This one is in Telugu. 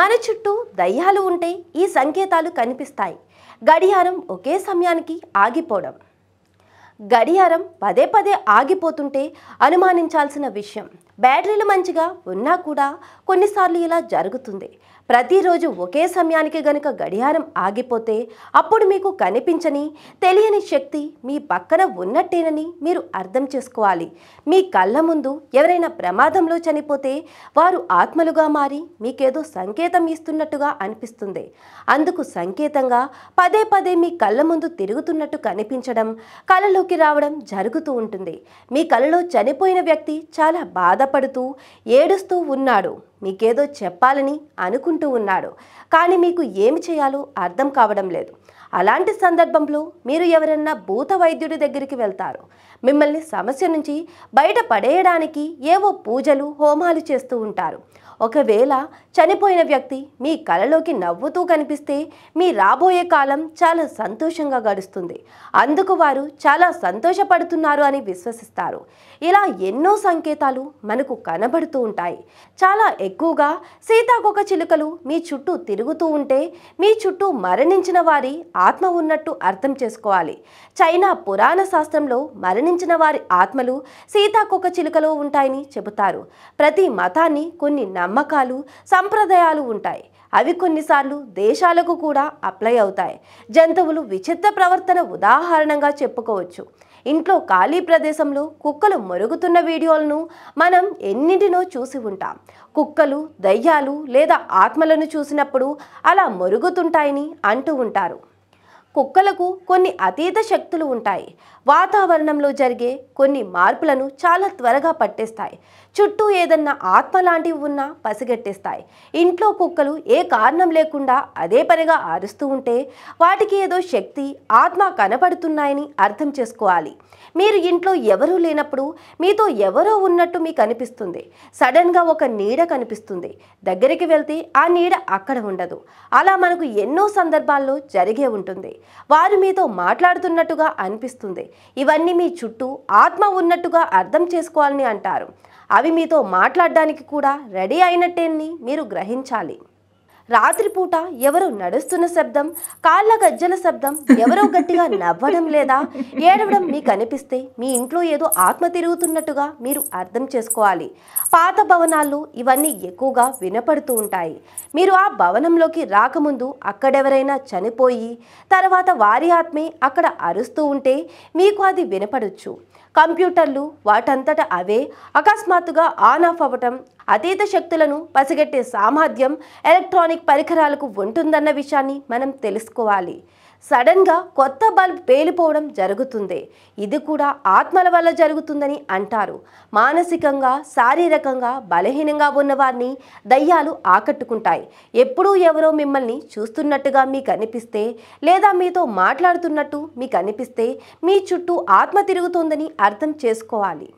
మన చుట్టూ దయ్యాలు ఉంటే ఈ సంకేతాలు కనిపిస్తాయి గడియారం ఒకే సమయానికి ఆగిపోవడం గడియారం పదే పదే ఆగిపోతుంటే అనుమానించాల్సిన విషయం బ్యాటరీలు మంచిగా ఉన్నా కూడా కొన్నిసార్లు ఇలా జరుగుతుంది ప్రతిరోజు ఒకే సమయానికి గనుక గడియారం ఆగిపోతే అప్పుడు మీకు కనిపించని తెలియని శక్తి మీ పక్కన ఉన్నట్టేనని మీరు అర్థం చేసుకోవాలి మీ కళ్ళ ముందు ఎవరైనా ప్రమాదంలో చనిపోతే వారు ఆత్మలుగా మారి మీకేదో సంకేతం ఇస్తున్నట్టుగా అనిపిస్తుంది అందుకు సంకేతంగా పదే పదే మీ కళ్ళ ముందు తిరుగుతున్నట్టు కనిపించడం కళ్ళలోకి రావడం జరుగుతూ ఉంటుంది మీ కళ్ళలో చనిపోయిన వ్యక్తి చాలా బాధ బాధపడుతూ ఏడుస్తూ ఉన్నాడు మీకేదో చెప్పాలని అనుకుంటూ ఉన్నాడు కానీ మీకు ఏమి చేయాలో అర్థం కావడం లేదు అలాంటి సందర్భంలో మీరు ఎవరన్నా భూత వైద్యుడి దగ్గరికి వెళ్తారు మిమ్మల్ని సమస్య నుంచి బయట పడేయడానికి ఏవో పూజలు హోమాలు చేస్తూ ఉంటారు ఒకవేళ చనిపోయిన వ్యక్తి మీ కలలోకి నవ్వుతూ కనిపిస్తే మీ రాబోయే కాలం చాలా సంతోషంగా గడుస్తుంది అందుకు వారు చాలా సంతోషపడుతున్నారు అని విశ్వసిస్తారు ఇలా ఎన్నో సంకేతాలు మనకు కనబడుతూ ఉంటాయి చాలా ఎక్కువగా సీతాకొక చిలుకలు మీ చుట్టూ తిరుగుతూ ఉంటే మీ చుట్టూ మరణించిన వారి ఆత్మ ఉన్నట్టు అర్థం చేసుకోవాలి చైనా పురాణ శాస్త్రంలో మరణించిన వారి ఆత్మలు సీతాకొక చిలుకలో ఉంటాయని చెబుతారు ప్రతి మతాన్ని కొన్ని నమ్మకాలు సంప్రదాయాలు ఉంటాయి అవి కొన్నిసార్లు దేశాలకు కూడా అప్లై అవుతాయి జంతువులు విచిత్ర ప్రవర్తన ఉదాహరణగా చెప్పుకోవచ్చు ఇంట్లో ఖాళీ ప్రదేశంలో కుక్కలు మరుగుతున్న వీడియోలను మనం ఎన్నింటినో చూసి ఉంటాం కుక్కలు దయ్యాలు లేదా ఆత్మలను చూసినప్పుడు అలా మరుగుతుంటాయని అంటూ ఉంటారు కుక్కలకు కొన్ని అతీత శక్తులు ఉంటాయి వాతావరణంలో జరిగే కొన్ని మార్పులను చాలా త్వరగా పట్టేస్తాయి చుట్టూ ఏదన్నా ఆత్మ లాంటివి ఉన్నా పసిగట్టేస్తాయి ఇంట్లో కుక్కలు ఏ కారణం లేకుండా అదే పనిగా ఆరుస్తూ ఉంటే వాటికి ఏదో శక్తి ఆత్మ కనపడుతున్నాయని అర్థం చేసుకోవాలి మీరు ఇంట్లో ఎవరూ లేనప్పుడు మీతో ఎవరో ఉన్నట్టు మీకు అనిపిస్తుంది సడన్గా ఒక నీడ కనిపిస్తుంది దగ్గరికి వెళ్తే ఆ నీడ అక్కడ ఉండదు అలా మనకు ఎన్నో సందర్భాల్లో జరిగే ఉంటుంది వారు మీతో మాట్లాడుతున్నట్టుగా అనిపిస్తుంది ఇవన్నీ మీ చుట్టూ ఆత్మ ఉన్నట్టుగా అర్థం చేసుకోవాలని అంటారు అవి మీతో మాట్లాడడానికి కూడా రెడీ అయినట్టేని మీరు గ్రహించాలి రాత్రిపూట ఎవరో నడుస్తున్న శబ్దం కాళ్ళ గజ్జల శబ్దం ఎవరో గట్టిగా నవ్వడం లేదా ఏడవడం మీకు అనిపిస్తే మీ ఇంట్లో ఏదో ఆత్మ తిరుగుతున్నట్టుగా మీరు అర్థం చేసుకోవాలి పాత భవనాలు ఇవన్నీ ఎక్కువగా వినపడుతూ ఉంటాయి మీరు ఆ భవనంలోకి రాకముందు అక్కడెవరైనా చనిపోయి తర్వాత వారి ఆత్మే అక్కడ అరుస్తూ ఉంటే మీకు అది వినపడొచ్చు కంప్యూటర్లు వాటంతట అవే అకస్మాత్తుగా ఆన్ ఆఫ్ అవ్వటం అతీత శక్తులను పసిగట్టే సామర్థ్యం ఎలక్ట్రానిక్ పరికరాలకు ఉంటుందన్న విషయాన్ని మనం తెలుసుకోవాలి సడన్గా కొత్త బల్బ్ పేలిపోవడం జరుగుతుంది ఇది కూడా ఆత్మల వల్ల జరుగుతుందని అంటారు మానసికంగా శారీరకంగా బలహీనంగా ఉన్నవారిని దయ్యాలు ఆకట్టుకుంటాయి ఎప్పుడూ ఎవరో మిమ్మల్ని చూస్తున్నట్టుగా మీకు అనిపిస్తే లేదా మీతో మాట్లాడుతున్నట్టు మీకు అనిపిస్తే మీ చుట్టూ ఆత్మ తిరుగుతోందని అర్థం చేసుకోవాలి